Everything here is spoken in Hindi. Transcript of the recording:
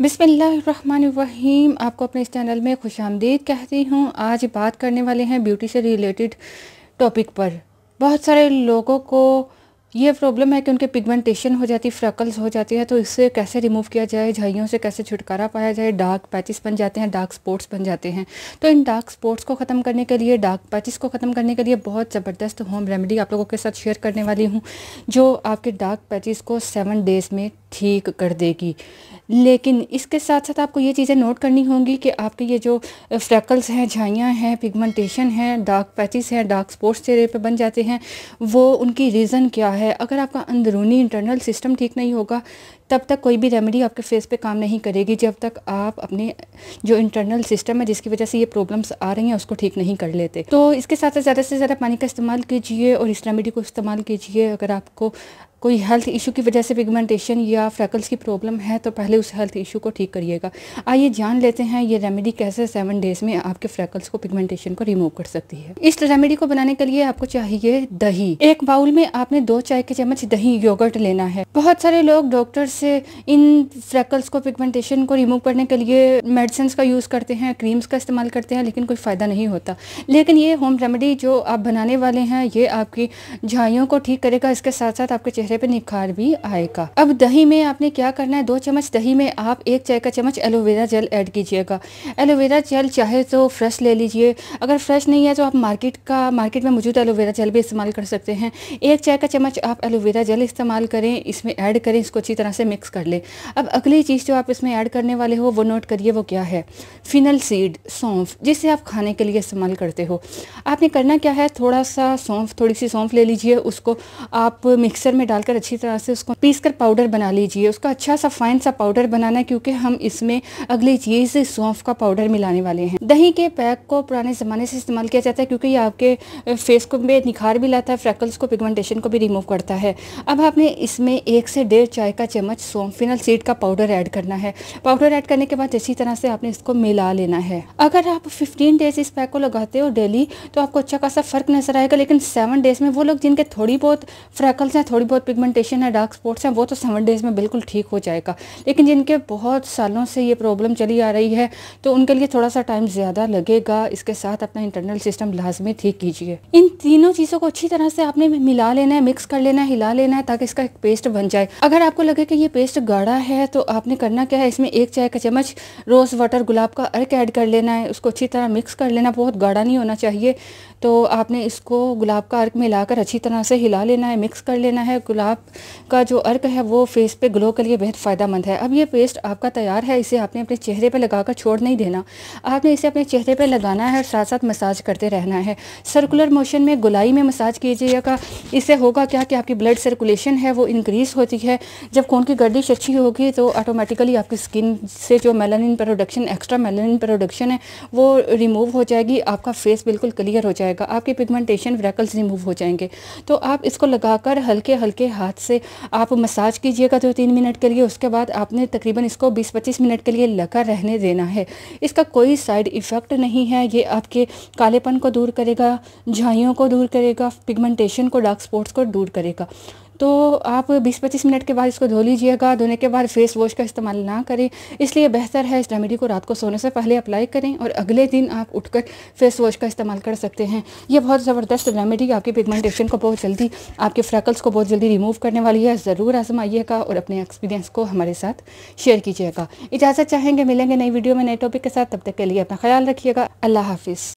बिसमीम आपको अपने इस चैनल में खुश आमदीद कहती हूँ आज बात करने वाले हैं ब्यूटी से रिलेटेड टॉपिक पर बहुत सारे लोगों को ये प्रॉब्लम है कि उनके पिगमेंटेशन हो जाती फ्रकल्स हो जाती है तो इससे कैसे रिमूव किया जाए झाइयों से कैसे छुटकारा पाया जाए डार्क पैचेस बन जाते हैं डार्क स्पॉट्स बन जाते हैं तो इन डार्क स्पॉट्स को ख़त्म करने के लिए डार्क पैचेस को ख़त्म करने के लिए बहुत ज़बरदस्त होम रेमेडी आप लोगों के साथ शेयर करने वाली हूँ जो आपके डार्क पैचेस को सेवन डेज़ में ठीक कर देगी लेकिन इसके साथ साथ आपको ये चीज़ें नोट करनी होंगी कि आपके ये जो फ्रैकल्स हैं झाइयाँ हैं पिगमेंटेशन हैं डार्क पैचेस हैं डार्क स्पॉट्स चेहरे पे बन जाते हैं वो उनकी रीज़न क्या है अगर आपका अंदरूनी इंटरनल सिस्टम ठीक नहीं होगा तब तक कोई भी रेमेडी आपके फेस पे काम नहीं करेगी जब तक आप अपने जो इंटरनल सिस्टम है जिसकी वजह से ये प्रॉब्लम्स आ रही हैं उसको ठीक नहीं कर लेते तो इसके साथ साथ ज़्यादा से ज़्यादा पानी का इस्तेमाल कीजिए और इस रेमेडी को इस्तेमाल कीजिए अगर आपको कोई हेल्थ इशू की वजह से पिगमेंटेशन या फ्रैकल्स की प्रॉब्लम है तो पहले उस हेल्थ इशू को ठीक करिएगा आइए जान लेते हैं ये रेमेडी कैसे सेवन डेज में आपके फ्रैकल्स को पिगमेंटेशन को रिमूव कर सकती है इस रेमेडी को बनाने के लिए आपको चाहिए दही एक बाउल में आपने दो चाय के चम्मच दही योगर्ट लेना है बहुत सारे लोग डॉक्टर से इन फ्रैकल्स को पिगमेंटेशन को रिमूव करने के लिए मेडिसिन का यूज़ करते हैं क्रीम्स का इस्तेमाल करते हैं लेकिन कोई फ़ायदा नहीं होता लेकिन ये होम रेमेडी जो आप बनाने वाले हैं ये आपकी झाइयों को ठीक करेगा इसके साथ साथ आपके चेहरे चेहरे पर निखार भी आएगा अब दही में आपने क्या करना है दो चम्मच दही में आप एक चाय का चम्मच एलोवेरा जेल ऐड कीजिएगा एलोवेरा जेल चाहे तो फ्रेश ले लीजिए अगर फ्रेश नहीं है तो आप मार्केट का मार्केट में मौजूद एलोवेरा जेल भी इस्तेमाल कर सकते हैं एक चाय का चम्मच आप एलोवेरा जेल इस्तेमाल करें इसमें ऐड करें इसको अच्छी तरह से मिक्स कर लें अब अगली चीज़ जो आप इसमें ऐड करने वाले हो वो नोट करिए वो क्या है फिनल सीड सौंफ जिसे आप खाने के लिए इस्तेमाल करते हो आपने करना क्या है थोड़ा सा सौंफ थोड़ी सी सौंफ ले लीजिए उसको आप मिक्सर में डाल डालकर अच्छी तरह से उसको पीस कर पाउडर बना लीजिए उसका अच्छा सा फाइन सा पाउडर बनाना है क्योंकि हम इसमें अगली चीज़ सौंफ का पाउडर मिलाने वाले हैं दही के पैक को पुराने ज़माने से इस्तेमाल किया जाता है क्योंकि ये आपके फेस को भी निखार भी लाता है फ्रैकल्स को पिगमेंटेशन को भी रिमूव करता है अब आपने इसमें एक से डेढ़ चाय का चम्मच सौंफ फिनल सीड का पाउडर ऐड करना है पाउडर ऐड करने के बाद अच्छी तरह से आपने इसको मिला लेना है अगर आप फिफ्टीन डेज इस पैक को लगाते हो डेली तो आपको अच्छा खासा फ़र्क नजर आएगा लेकिन सेवन डेज में वो लोग जिनके थोड़ी बहुत फ्रैकल्स हैं थोड़ी बहुत पिगमेंटेशन है डार्क स्पॉट्स हैं वो तो सेवन डेज़ में बिल्कुल ठीक हो जाएगा लेकिन जिनके बहुत सालों से ये प्रॉब्लम चली आ रही है तो उनके लिए थोड़ा सा टाइम ज़्यादा लगेगा इसके साथ अपना इंटरनल सिस्टम लाजमी ठीक कीजिए इन तीनों चीज़ों को अच्छी तरह से आपने मिला लेना है मिक्स कर लेना है हिला लेना है ताकि इसका एक पेस्ट बन जाए अगर आपको लगे कि ये पेस्ट गाढ़ा है तो आपने करना क्या है इसमें एक चाय का चम्मच रोज़ वाटर गुलाब का अर्क ऐड कर लेना है उसको अच्छी तरह मिक्स कर लेना बहुत गाढ़ा नहीं होना चाहिए तो आपने इसको गुलाब का अर्क मिलाकर अच्छी तरह से हिला लेना है मिक्स कर लेना है गुलाब गुलाब का जो अर्क है वो फेस पे ग्लो के लिए बेहद फ़ायदा मंद है अब ये पेस्ट आपका तैयार है इसे आपने अपने चेहरे पे लगाकर छोड़ नहीं देना आपने इसे अपने चेहरे पे लगाना है और साथ साथ मसाज करते रहना है सर्कुलर मोशन में गुलाई में मसाज कीजिएगा इससे होगा क्या कि आपकी ब्लड सर्कुलेशन है वो इंक्रीज़ होती है जब खून की गर्दिश अच्छी होगी तो ऑटोमेटिकली आपकी स्किन से जो melanin production extra melanin production है वो रिमूव हो जाएगी आपका फेस बिल्कुल क्लियर हो जाएगा आपके पिगमेंटेशन व्रैकल्स रिमूव हो जाएंगे तो आप इसको लगाकर हल्के हल्के हाथ से आप मसाज कीजिएगा दो तीन मिनट के लिए उसके बाद आपने तकरीबन इसको 20-25 मिनट के लिए लगा रहने देना है इसका कोई साइड इफ़ेक्ट नहीं है ये आपके कालेपन को दूर करेगा झाइयों को दूर करेगा पिगमेंटेशन को डार्क स्पॉट्स को दूर करेगा तो आप 20-25 मिनट के बाद इसको धो लीजिएगा धोने के बाद फेस वॉश का इस्तेमाल ना करें इसलिए बेहतर है इस रेमेडी को रात को सोने से पहले अप्लाई करें और अगले दिन आप उठकर फेस वॉश का इस्तेमाल कर सकते हैं ये बहुत ज़बरदस्त रेमेडी आपकी पिगमेंटेशन को बहुत जल्दी आपके फ्रैकल्स को बहुत जल्दी रिमूव करने वाली है ज़रूर आजमाइएगा और अपने एक्सपीरियंस को हमारे साथ शेयर कीजिएगा इजाज़त चाहेंगे मिलेंगे नई वीडियो में नए टॉपिक के साथ तब तक के लिए अपना ख्याल रखिएगा अल्लाह हाफिज़